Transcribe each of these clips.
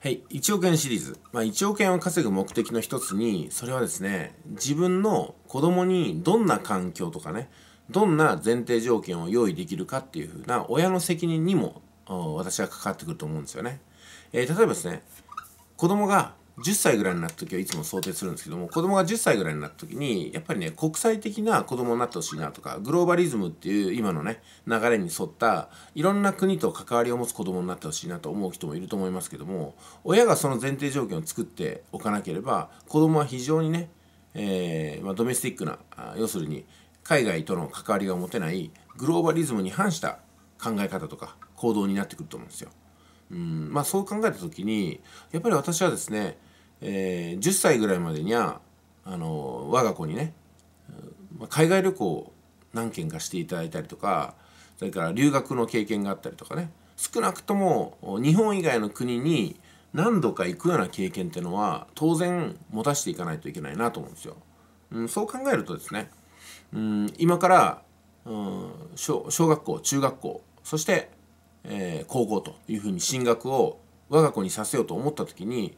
はい、1億円シリーズ、まあ、1億円を稼ぐ目的の一つにそれはですね自分の子供にどんな環境とかねどんな前提条件を用意できるかっていうふうな親の責任にも私は関わってくると思うんですよね、えー、例えばですね子供が10歳ぐらいになった時はいつも想定するんですけども子供が10歳ぐらいになった時にやっぱりね国際的な子供になってほしいなとかグローバリズムっていう今のね流れに沿ったいろんな国と関わりを持つ子供になってほしいなと思う人もいると思いますけども親がその前提条件を作っておかなければ子供は非常にね、えー、まあ、ドメスティックな要するに海外との関わりが持てないグローバリズムに反した考え方とか行動になってくると思うんですよ。うんまあ、そう考えた時にやっぱり私はですねえー、10歳ぐらいまでにはあの我が子にね海外旅行何件かしていただいたりとかそれから留学の経験があったりとかね少なくとも日本以外の国に何度か行くような経験っていうのは当然持たしていかないといけないなと思うんですよ。うん、そう考えるとですね、うん、今から、うん、小学校中学校そして、えー、高校というふうに進学を我が子にさせようと思った時に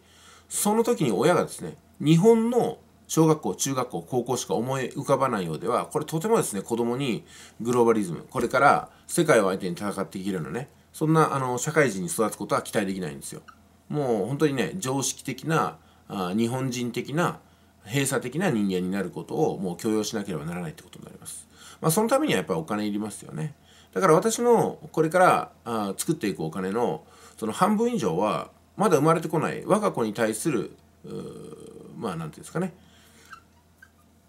その時に親がですね日本の小学校中学校高校しか思い浮かばないようではこれとてもですね子供にグローバリズムこれから世界を相手に戦っていけるようなねそんなあの社会人に育つことは期待できないんですよもう本当にね常識的なあ日本人的な閉鎖的な人間になることをもう強要しなければならないってことになります。まあ、そのためにはやっぱりお金いりますよね。だから私のこれからあ作っていくお金のその半分以上はまだ生まれてこない我が子に対するまあ何て言うんですかね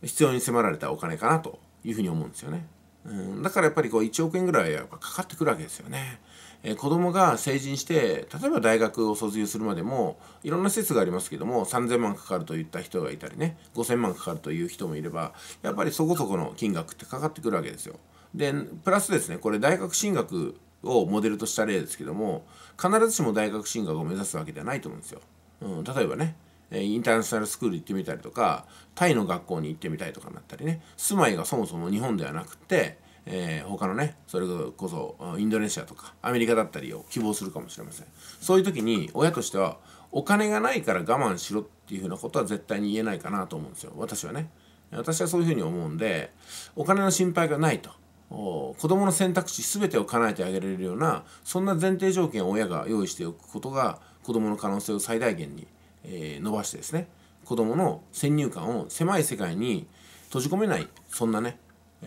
必要に迫られたお金かなというふうに思うんですよね。うん、だからやっぱりこう1億円ぐらいはやっぱかかってくるわけですよね。えー、子供が成人して例えば大学を卒業するまでもいろんな施設がありますけども3,000万かかるといった人がいたりね5,000万かかるという人もいればやっぱりそこそこの金額ってかかってくるわけですよ。でプラスですねこれ大学進学をモデルとした例ですけども必ずしも大学進学を目指すわけではないと思うんですよ。うん、例えばねインターナショナルスクール行ってみたりとかタイの学校に行ってみたいとかになったりね住まいがそもそも日本ではなくて、えー、他のねそれこそインドネシアとかアメリカだったりを希望するかもしれませんそういう時に親としてはお金がないから我慢しろっていうふうなことは絶対に言えないかなと思うんですよ私はね私はそういうふうに思うんでお金の心配がないと子どもの選択肢全てを叶えてあげられるようなそんな前提条件を親が用意しておくことが子どもの可能性を最大限に、え伸ばしてですね子どもの先入観を狭い世界に閉じ込めないそんなね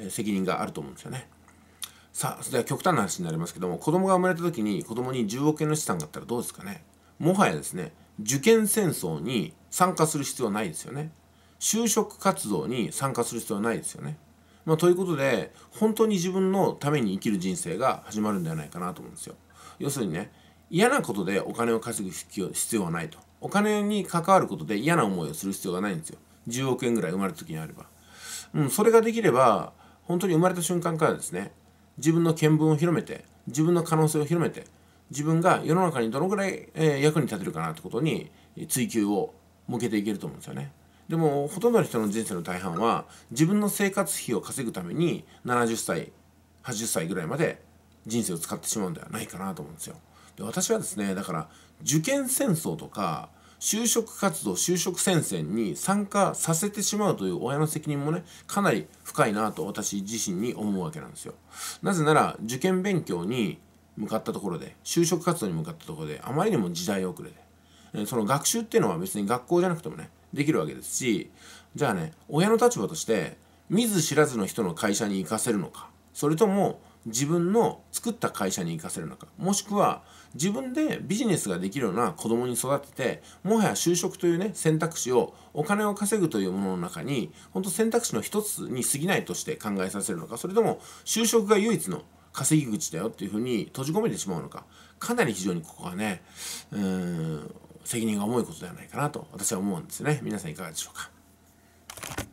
責任があると思うんですよね。さあそでは極端な話になりますけども子供が生まれた時に子供に10億円の資産があったらどうですかねもはやですね受験戦争に参加する必要ないですよね就職活動に参加する必要ないですよねまあ、ということで本当に自分のために生きる人生が始まるんではないかなと思うんですよ。要するにね嫌なことでお金を稼ぐ必要はないとお金に関わることで嫌な思いをする必要がないんですよ10億円ぐらい生まれた時にあれば、うん、それができれば本当に生まれた瞬間からですね自分の見聞を広めて自分の可能性を広めて自分が世の中にどのぐらい、えー、役に立てるかなってことに追求を向けていけると思うんですよね。でもほとんどの人の人生の大半は自分の生活費を稼ぐために70歳80歳ぐらいまで人生を使ってしまうんではないかなと思うんですよ。で私はですねだから受験戦争とか就職活動就職戦線に参加させてしまうという親の責任もねかなり深いなと私自身に思うわけなんですよ。なぜなら受験勉強に向かったところで就職活動に向かったところであまりにも時代遅れでその学習っていうのは別に学校じゃなくてもねできるわけですしじゃあね親の立場として見ず知らずの人の会社に行かせるのかそれとも自分の作った会社に行かせるのかもしくは自分でビジネスができるような子供に育ててもはや就職というね選択肢をお金を稼ぐというものの中にほんと選択肢の一つに過ぎないとして考えさせるのかそれとも就職が唯一の稼ぎ口だよっていうふうに閉じ込めてしまうのかかなり非常にここはねうーん責任が重いことではないかなと私は思うんですね皆さんいかがでしょうか